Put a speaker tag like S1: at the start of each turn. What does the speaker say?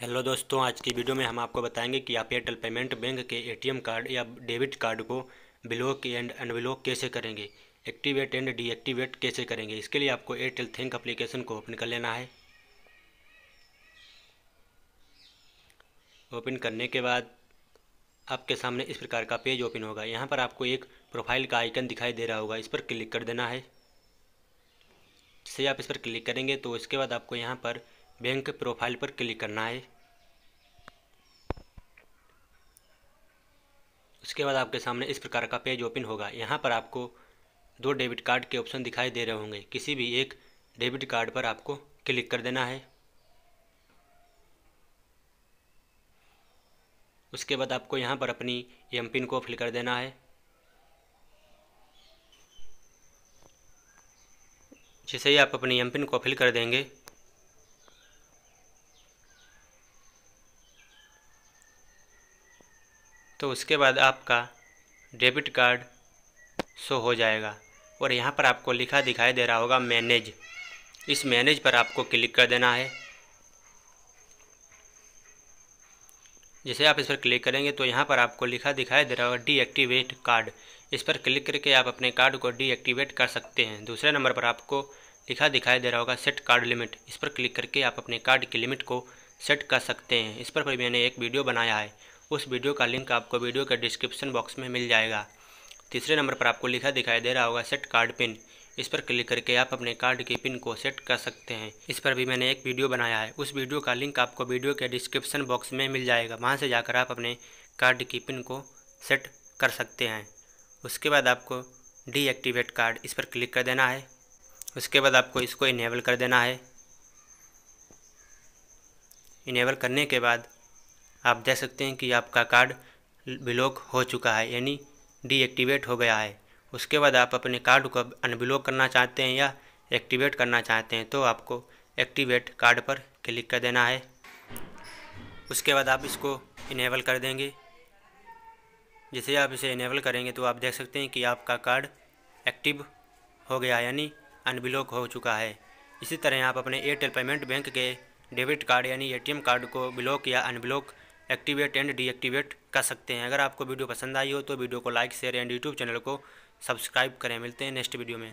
S1: hello दोस्तों आज की वीडियो में हम आपको बताएंगे कि आप एयरटेल पेमेंट बैंक के एटीएम कार्ड या डेबिट कार्ड को ब्लॉक एंड अनब्लॉक कैसे करेंगे एक्टिवेट एंड डीएक्टिवेट कैसे करेंगे इसके लिए आपको एयरटेल थिंक अप्लीकेशन को ओपन कर लेना है ओपन करने के बाद आपके सामने इस प्रकार का पेज ओपन होगा यहाँ पर आपको एक प्रोफाइल का आइकन दिखाई दे रहा होगा इस पर क्लिक कर देना है जैसे आप इस पर क्लिक करेंगे तो इसके बाद आपको यहाँ पर बैंक प्रोफाइल पर क्लिक करना है उसके बाद आपके सामने इस प्रकार का पेज ओपन होगा यहाँ पर आपको दो डेबिट कार्ड के ऑप्शन दिखाई दे रहे होंगे किसी भी एक डेबिट कार्ड पर आपको क्लिक कर देना है उसके बाद आपको यहाँ पर अपनी एम पिन को फिल कर देना है जैसे ही आप अपनी एम पिन को फिल कर देंगे तो उसके बाद आपका डेबिट कार्ड शो हो जाएगा और यहाँ पर आपको लिखा दिखाई दे रहा होगा मैनेज इस मैनेज पर आपको क्लिक कर देना है जैसे आप इस पर क्लिक करेंगे तो यहाँ पर आपको लिखा दिखाई दे रहा होगा डीएक्टिवेट कार्ड इस पर क्लिक करके आप अपने कार्ड को डीएक्टिवेट कर सकते हैं दूसरे नंबर पर आपको लिखा दिखाई दे रहा होगा सेट कार्ड लिमिट इस पर क्लिक करके आप अपने कार्ड की लिमिट को सेट कर सकते हैं इस पर भी मैंने एक वीडियो बनाया है उस वीडियो का लिंक आपको वीडियो के डिस्क्रिप्शन बॉक्स में मिल जाएगा तीसरे नंबर पर आपको लिखा दिखाई दे रहा होगा सेट कार्ड पिन इस पर क्लिक करके आप अपने कार्ड की पिन को सेट कर सकते हैं इस पर भी मैंने एक वीडियो बनाया है उस वीडियो का लिंक आपको वीडियो के डिस्क्रिप्शन बॉक्स में मिल जाएगा वहाँ से जाकर आप अपने कार्ड की पिन को सेट कर सकते हैं उसके बाद आपको डीएक्टिवेट कार्ड इस पर क्लिक कर देना है उसके बाद आपको इसको इनेबल कर देना है इनेबल करने के बाद आप देख सकते हैं कि आपका कार्ड ब्लॉक हो चुका है यानी डीएक्टिवेट हो गया है उसके बाद आप अपने कार्ड को अनब्लॉक करना चाहते हैं या एक्टिवेट करना चाहते हैं तो आपको एक्टिवेट कार्ड पर क्लिक कर देना है उसके बाद आप इसको इनेबल कर देंगे जैसे आप इसे इनेबल करेंगे तो आप देख सकते हैं कि आपका कार्ड एक्टिव हो गया यानी अनब्लॉक हो चुका है इसी तरह आप अपने एयरटेल पेमेंट बैंक के डेबिट कार्ड यानी एटीएम कार्ड को ब्लॉक या अनब्लॉक एक्टिवेट एंड डीएक्टिवेट कर सकते हैं अगर आपको वीडियो पसंद आई हो तो वीडियो को like share and YouTube channel को सब्सक्राइब करें मिलते हैं नेक्स्ट वीडियो में